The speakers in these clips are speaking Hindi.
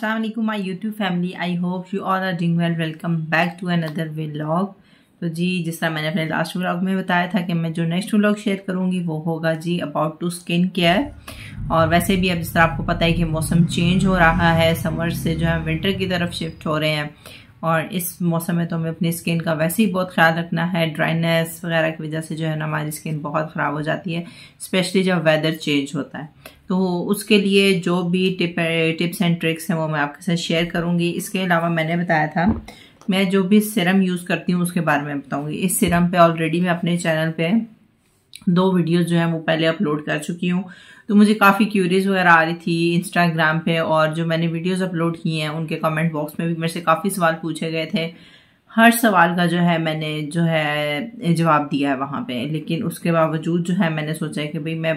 अस्सलाम वालेकुम my YouTube family I hope you all are doing well welcome back to another vlog तो जी जिस तरह मैंने अपने लास्ट व्लॉग में बताया था कि मैं जो नेक्स्ट व्लॉग शेयर करूँगी वो होगा जी अबाउट टू स्किन केयर और वैसे भी अब जिस तरह आपको पता है कि मौसम चेंज हो रहा है समर से जो है विंटर की तरफ शिफ्ट हो रहे हैं और इस मौसम में तो हमें अपनी स्किन का वैसे ही बहुत ख्याल रखना है ड्राइनेस वगैरह की वजह से जो है ना हमारी स्किन बहुत ख़राब हो जाती है स्पेशली जब वेदर चेंज होता है तो उसके लिए जो भी टिप टिप्स एंड ट्रिक्स हैं वो मैं आपके साथ शेयर करूंगी इसके अलावा मैंने बताया था मैं जो भी सिरम यूज़ करती हूँ उसके बारे में बताऊँगी इस सिरम पे ऑलरेडी मैं अपने चैनल पे दो वीडियोस जो हैं वो पहले अपलोड कर चुकी हूँ तो मुझे काफ़ी क्यूरीज वगैरह आ रही थी इंस्टाग्राम पे और जो मैंने वीडियोस अपलोड किए हैं उनके कमेंट बॉक्स में भी मेरे से काफ़ी सवाल पूछे गए थे हर सवाल का जो है मैंने जो है जवाब दिया है वहाँ पे लेकिन उसके बावजूद जो है मैंने सोचा है कि भाई मैं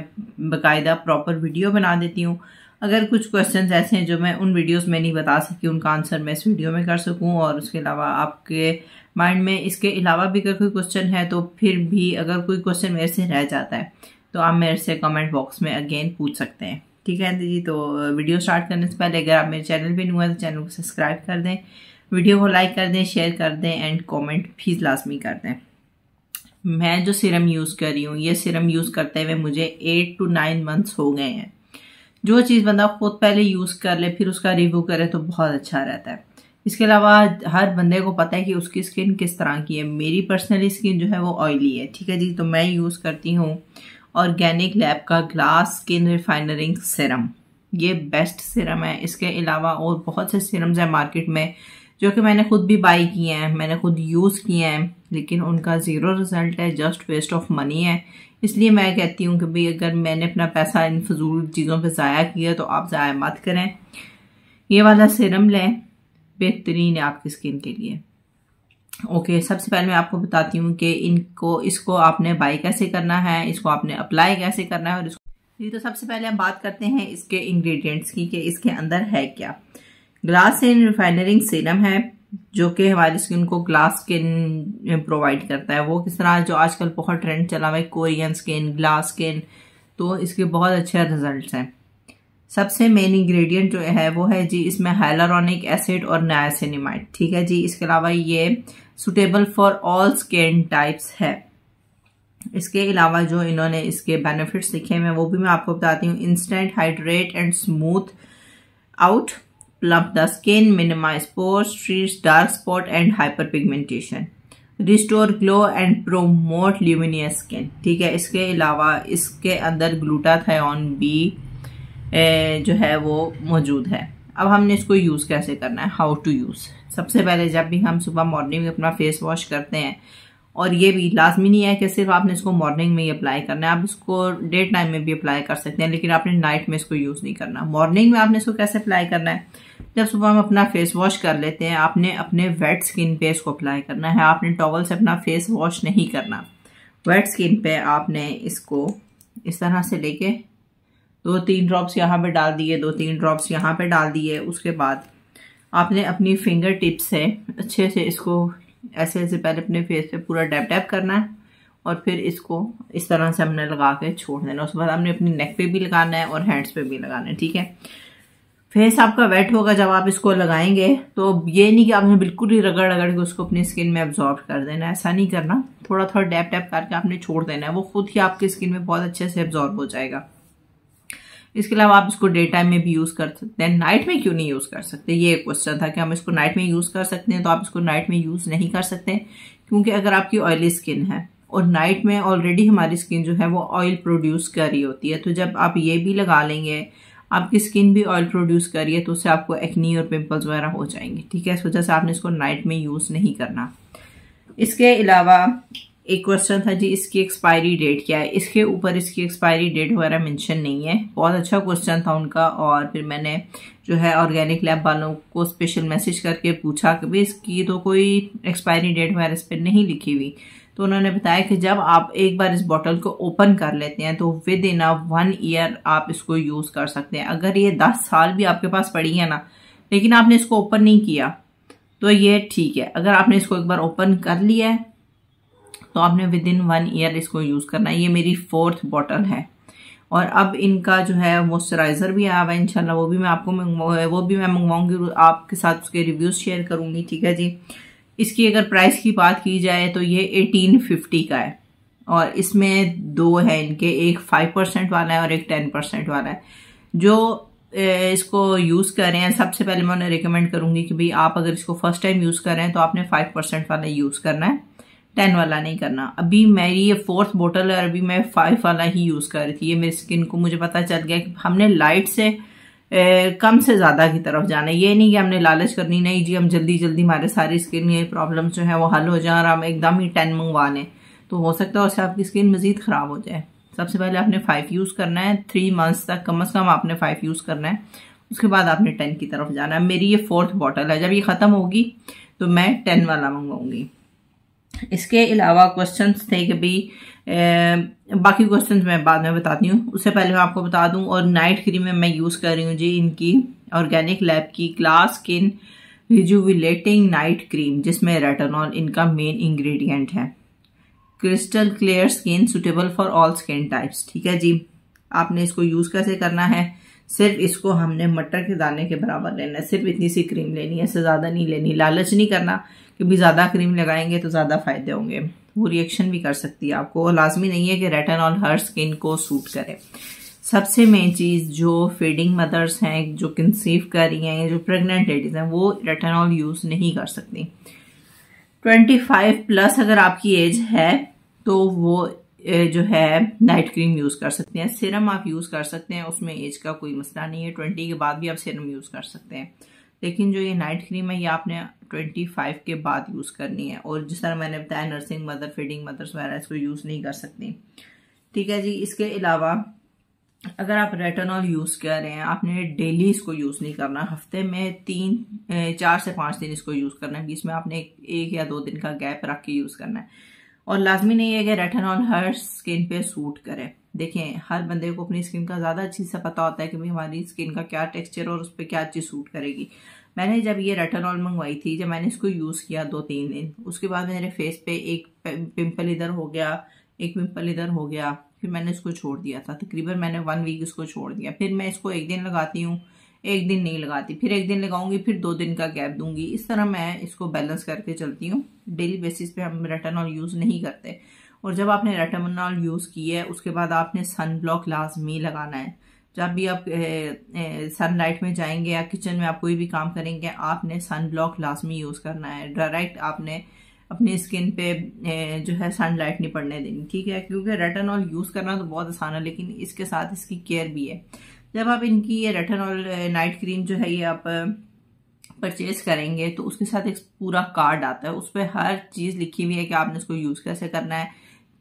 बकायदा प्रॉपर वीडियो बना देती हूँ अगर कुछ क्वेश्चंस ऐसे हैं जो मैं उन वीडियोस में नहीं बता सकी उनका आंसर मैं इस वीडियो में कर सकूँ और उसके अलावा आपके माइंड में इसके अलावा भी अगर कोई क्वेश्चन है तो फिर भी अगर कोई क्वेश्चन मेरे से रह जाता है तो आप मेरे से कमेंट बॉक्स में अगेन पूछ सकते हैं ठीक है दीदी तो वीडियो स्टार्ट करने से पहले अगर आप मेरे चैनल पर नहीं हुआ तो चैनल को सब्सक्राइब कर दें वीडियो को लाइक कर दें शेयर कर दें एंड कमेंट भी लाजमी कर दें मैं जो सिरम यूज़ कर रही हूँ ये सिरम यूज़ करते हुए मुझे एट टू नाइन मंथ्स हो गए हैं जो चीज़ बंदा खुद पहले यूज़ कर ले फिर उसका रिव्यू करे तो बहुत अच्छा रहता है इसके अलावा हर बंदे को पता है कि उसकी स्किन किस तरह की है मेरी पर्सनली स्किन जो है वो ऑयली है ठीक है जी तो मैं यूज़ करती हूँ ऑर्गेनिक लैब का ग्लास स्किन रिफाइनरिंग सिरम ये बेस्ट सिरम है इसके अलावा और बहुत से सिरम्स हैं मार्केट में जो कि मैंने खुद भी बाई किए हैं मैंने खुद यूज़ किए हैं लेकिन उनका ज़ीरो रिज़ल्ट है जस्ट वेस्ट ऑफ मनी है इसलिए मैं कहती हूँ कि भाई अगर मैंने अपना पैसा इन फजूल चीज़ों पर ज़ाया किया तो आप ज़ाया मत करें ये वाला सिरम लें बेहतरीन है आपकी स्किन के लिए ओके सबसे पहले मैं आपको बताती हूँ कि इनको इसको आपने बाई कैसे करना है इसको आपने अप्लाई कैसे करना है और इसको जी तो सबसे पहले हम बात करते हैं इसके इंग्रेडिएंट्स की कि इसके अंदर है क्या ग्लास इन रिफाइनरिंग सीरम है जो कि हमारी स्किन को ग्लास स्किन प्रोवाइड करता है वो किस तरह जो आजकल बहुत ट्रेंड चला हुआ है कोरियन स्किन ग्लास स्किन तो इसके बहुत अच्छे रिजल्ट हैं सबसे मेन इंग्रेडिएंट जो है वो है जी इसमें हाइलोरॉनिक एसिड और नायासिनिमाइड ठीक है जी इसके अलावा ये suitable for all skin types है इसके अलावा जो इन्होंने इसके बेनिफिट्स लिखे हैं वो भी मैं आपको बताती हूँ instant hydrate and smooth out plump the skin, minimize pores, treat dark spot and hyperpigmentation. Restore glow and promote luminous skin ठीक है इसके अलावा इसके अंदर ग्लूटाथायोन बी जो है वो मौजूद है अब हमने इसको यूज़ कैसे करना है हाउ टू यूज़ सबसे पहले जब भी हम सुबह मॉर्निंग में अपना फेस वॉश करते हैं और ये भी लाजमी नहीं है कि सिर्फ आपने इसको मॉर्निंग में ही अप्लाई करना है आप इसको डे टाइम में भी अप्लाई कर सकते हैं लेकिन आपने नाइट में इसको यूज़ नहीं करना मॉर्निंग में आपने इसको कैसे अप्लाई करना है जब सुबह हम अपना फेस वॉश कर लेते हैं आपने अपने वेट स्किन पे इसको अप्लाई करना है आपने टॉवल से अपना फेस वॉश नहीं करना वेट स्किन पे आपने इसको इस तरह से लेके दो तीन ड्रॉप्स यहाँ पे डाल दिए दो तीन ड्रॉप्स यहाँ पे डाल दिए उसके बाद आपने अपनी फिंगर टिप्स से अच्छे से इसको ऐसे ऐसे पहले अपने फेस पे पूरा डैप डैप करना है और फिर इसको इस तरह से हमने लगा के छोड़ देना उसके बाद हमने अपने नेक पे भी लगाना है और हैंड्स पे भी लगाना है ठीक है फेस आपका वेट होगा जब आप इसको लगाएंगे तो ये नहीं कि आपने बिल्कुल ही रगड़ रगड़ के उसको अपनी स्किन में एब्जॉर्ब कर देना ऐसा नहीं करना थोड़ा थोड़ा डैप डैप करके आपने छोड़ देना है वो खुद ही आपकी स्किन में बहुत अच्छे से एब्जॉर्ब हो जाएगा इसके अलावा आप इसको डे टाइम में भी यूज़ कर सकते हैं नाइट में क्यों नहीं यूज़ कर सकते ये क्वेश्चन था कि हम इसको नाइट में यूज़ कर सकते हैं तो आप इसको नाइट में यूज़ नहीं कर सकते क्योंकि अगर आपकी ऑयली स्किन है और नाइट में ऑलरेडी हमारी स्किन जो है वो ऑयल प्रोड्यूस कर रही होती है तो जब आप ये भी लगा लेंगे आपकी स्किन भी ऑयल प्रोड्यूस कर रही है तो उससे आपको एक्नी और पिंपल्स वगैरह हो जाएंगे ठीक है इस वजह से आपने इसको नाइट में यूज़ नहीं करना इसके अलावा एक क्वेश्चन था जी इसकी एक्सपायरी डेट क्या है इसके ऊपर इसकी एक्सपायरी डेट वगैरह मेंशन नहीं है बहुत अच्छा क्वेश्चन था उनका और फिर मैंने जो है ऑर्गेनिक लैब वालों को स्पेशल मैसेज करके पूछा कि भाई इसकी तो कोई एक्सपायरी डेट वगैरह इस पर नहीं लिखी हुई तो उन्होंने बताया कि जब आप एक बार इस बॉटल को ओपन कर लेते हैं तो within a one year आप इसको यूज़ कर सकते हैं अगर ये दस साल भी आपके पास पड़ी है ना लेकिन आपने इसको ओपन नहीं किया तो ये ठीक है अगर आपने इसको एक बार ओपन कर लिया है तो आपने विद इन वन ईयर इसको यूज़ करना है ये मेरी फोर्थ बॉटल है और अब इनका जो है मॉइस्चराइज़र भी आया हुआ है इनशाला वो भी मैं आपको वो भी मैं मंगवाऊंगी आपके साथ उसके रिव्यूज़ शेयर करूंगी ठीक है जी इसकी अगर प्राइस की बात की जाए तो ये एटीन फिफ्टी का है और इसमें दो है इनके एक फाइव परसेंट वाला है और एक टेन परसेंट वाला है जो इसको यूज़ कर रहे हैं सबसे पहले मैं उन्हें रिकमेंड करूंगी कि भाई आप अगर इसको फर्स्ट टाइम यूज़ कर रहे हैं तो आपने फाइव परसेंट वाला यूज़ करना है टेन वाला नहीं करना अभी मेरी ये फोर्थ बोतल है और अभी मैं फाइव वाला ही यूज़ कर रही थी ये मेरी स्किन को मुझे पता चल गया कि हमने लाइट से ए, कम से ज़्यादा की तरफ जाना है ये नहीं कि हमने लालच करनी नहीं जी हम जल्दी जल्दी हमारे सारी स्किन ये प्रॉब्लम जो है वो हल हो जाए और हम एकदम ही टेन मंगवा लें तो हो सकता है उससे आपकी स्किन मज़ीद ख़राब हो जाए सबसे पहले आपने फाइव यूज़ करना है थ्री मंथ्स तक कम अज़ कम आपने फाइव यूज़ करना है उसके बाद आपने टेन की तरफ जाना है मेरी ये फोर्थ बॉटल है जब ये ख़त्म होगी तो मैं टेन वाला मंगवाऊंगी इसके अलावा क्वेश्चन थे कि भाई बाकी क्वेश्चन मैं बाद में बताती हूँ उससे पहले मैं आपको बता दूँ और नाइट क्रीम में मैं यूज़ कर रही हूँ जी इनकी ऑर्गेनिक लैब की glass skin rejuvenating night cream जिसमें रेटानॉल इनका मेन इंग्रेडिएंट है crystal clear skin suitable for all skin types ठीक है जी आपने इसको यूज़ कैसे करना है सिर्फ इसको हमने मटर के दाने के बराबर लेना है सिर्फ इतनी सी क्रीम लेनी है इससे ज़्यादा नहीं लेनी लालच नहीं करना कि भी ज़्यादा क्रीम लगाएंगे तो ज़्यादा फ़ायदे होंगे वो रिएक्शन भी कर सकती है आपको और लाजमी नहीं है कि ऑल हर स्किन को सूट करे सबसे मेन चीज़ जो फीडिंग मदर्स हैं जो कंसीव कर रही हैं जो प्रेग्नेंट लेडीज़ हैं वो रेटनॉल यूज़ नहीं कर सकती 25 प्लस अगर आपकी एज है तो वो जो है नाइट क्रीम यूज़ कर सकते हैं सिरम आप यूज़ कर सकते हैं उसमें एज का कोई मसला नहीं है ट्वेंटी के बाद भी आप सिरम यूज़ कर सकते हैं लेकिन जो ये नाइट क्रीम है ये आपने ट्वेंटी फाइव के बाद यूज़ करनी है और जिस तरह मैंने बताया नर्सिंग मदर फीडिंग मदर्स वगैरह इसको यूज़ नहीं कर सकती ठीक है जी इसके अलावा अगर आप रेटनॉल यूज़ कर रहे हैं आपने डेली इसको यूज़ नहीं करना हफ्ते में तीन चार से पांच दिन इसको यूज़ करना है बीच आपने एक या दो दिन का गैप रख के यूज़ करना है और लाजमी नहीं है कि रेटेनॉल हर स्किन पे सूट करे देखें हर बंदे को अपनी स्किन का ज़्यादा अच्छी से पता होता है कि भाई हमारी स्किन का क्या टेक्सचर और उस पर क्या चीज़ सूट करेगी मैंने जब ये रेटेनॉल मंगवाई थी जब मैंने इसको यूज़ किया दो तीन दिन उसके बाद मेरे फेस पे एक पिंपल इधर हो गया एक पिंपल इधर हो गया फिर मैंने इसको छोड़ दिया था तकरीबन मैंने वन वीक इसको छोड़ दिया फिर मैं इसको एक दिन लगाती हूँ एक दिन नहीं लगाती फिर एक दिन लगाऊंगी फिर दो दिन का गैप दूंगी इस तरह मैं इसको बैलेंस करके चलती हूँ डेली बेसिस पे हम रेटानॉल यूज़ नहीं करते और जब आपने रेटामनॉल यूज़ किया है उसके बाद आपने सन ब्लॉक लाजमी लगाना है जब भी आप सनलाइट में जाएंगे या किचन में आप कोई भी काम करेंगे आपने सन ब्लॉक लाजमी यूज़ करना है डायरेक्ट आपने अपनी स्किन पे जो है सनलाइट नहीं पड़ने देनी ठीक है क्योंकि रेटानॉल यूज़ करना तो बहुत आसान है लेकिन इसके साथ इसकी केयर भी है जब आप इनकी ये रेटानॉल नाइट क्रीम जो है ये आप परचेज करेंगे तो उसके साथ एक पूरा कार्ड आता है उस पर हर चीज़ लिखी हुई है कि आपने इसको यूज़ कैसे करना है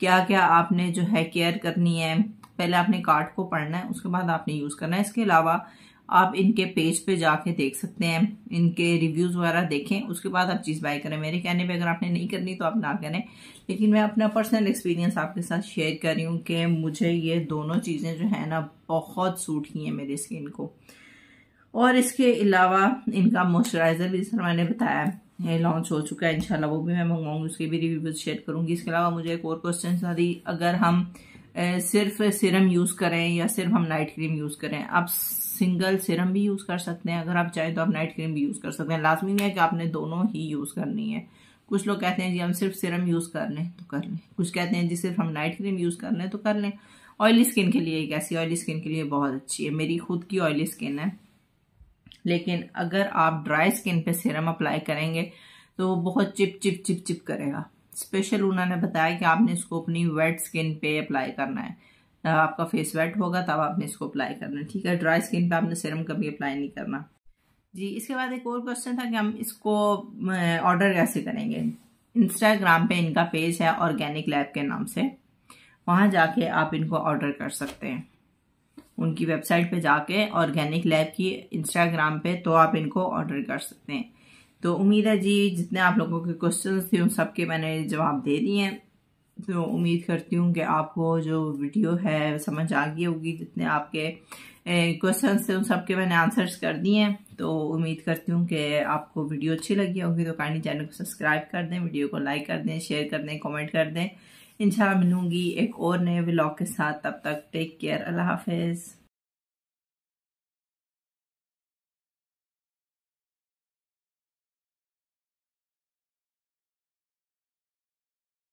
क्या क्या आपने जो है केयर करनी है पहले आपने कार्ड को पढ़ना है उसके बाद आपने यूज़ करना है इसके अलावा आप इनके पेज पे जाके देख सकते हैं इनके रिव्यूज़ वगैरह देखें उसके बाद आप चीज़ बाय करें मेरे कहने पे अगर आपने नहीं करनी तो आप ना करें लेकिन मैं अपना पर्सनल एक्सपीरियंस आपके साथ शेयर कर रही हूँ कि मुझे ये दोनों चीज़ें जो है ना बहुत सूट की हैं मेरी स्किन को और इसके अलावा इनका मॉइस्चराइज़र भी जिस मैंने बताया है लॉन्च हो चुका है इनशाला वो भी मैं मंगवाऊंगी उसके भी रिव्यूज शेयर करूंगी इसके अलावा मुझे एक और क्वेश्चन था अगर हम सिर्फ सिरम यूज़ करें या सिर्फ हम नाइट क्रीम यूज़ करें आप सिंगल सिरम भी यूज़ कर सकते हैं अगर आप चाहें तो आप नाइट क्रीम भी यूज़ कर सकते हैं लाजमी नहीं है कि आपने दोनों ही यूज़ करनी है कुछ लोग कहते हैं जी हम सिर्फ सिरम यूज़ कर लें तो कर लें कुछ कहते हैं जी सिर्फ हम नाइट क्रीम यूज़ कर लें तो कर लें ऑयली स्किन के लिए एक ऐसी ऑयली स्किन के लिए बहुत अच्छी है मेरी खुद की ऑयली स्किन है लेकिन अगर आप ड्राई स्किन पे सिरम अप्लाई करेंगे तो वो बहुत चिप चिप चिप चिप करेगा स्पेशल उन्होंने बताया कि आपने इसको अपनी वेट स्किन पे अप्लाई करना है आपका फेस वेट होगा तब आपने इसको अप्लाई करना है ठीक है ड्राई स्किन पे आपने सिरम कभी अप्लाई नहीं करना जी इसके बाद एक और क्वेश्चन था कि हम इसको ऑर्डर कैसे करेंगे इंस्टाग्राम पे इनका पेज है ऑर्गेनिक लैब के नाम से वहाँ जाके आप इनको ऑर्डर कर सकते हैं उनकी वेबसाइट पे जाके ऑर्गेनिक लैब की इंस्टाग्राम पे तो आप इनको ऑर्डर कर सकते हैं तो उम्मीद है जी जितने आप लोगों के क्वेश्चन थे उन सब के मैंने जवाब दे दिए हैं तो उम्मीद करती हूँ कि आपको जो वीडियो है समझ आ गई होगी जितने आपके क्वेश्चन थे उन सब के मैंने आंसर्स कर दिए हैं तो उम्मीद करती हूँ कि आपको वीडियो अच्छी लगी होगी तो काइंडली चैनल को सब्सक्राइब कर दें वीडियो को लाइक कर दें शेयर कर दें कॉमेंट कर दें इंशाल्लाह मिलूंगी एक और नए व्लॉग के साथ तब तक टेक केयर अल्लाह हाफिज़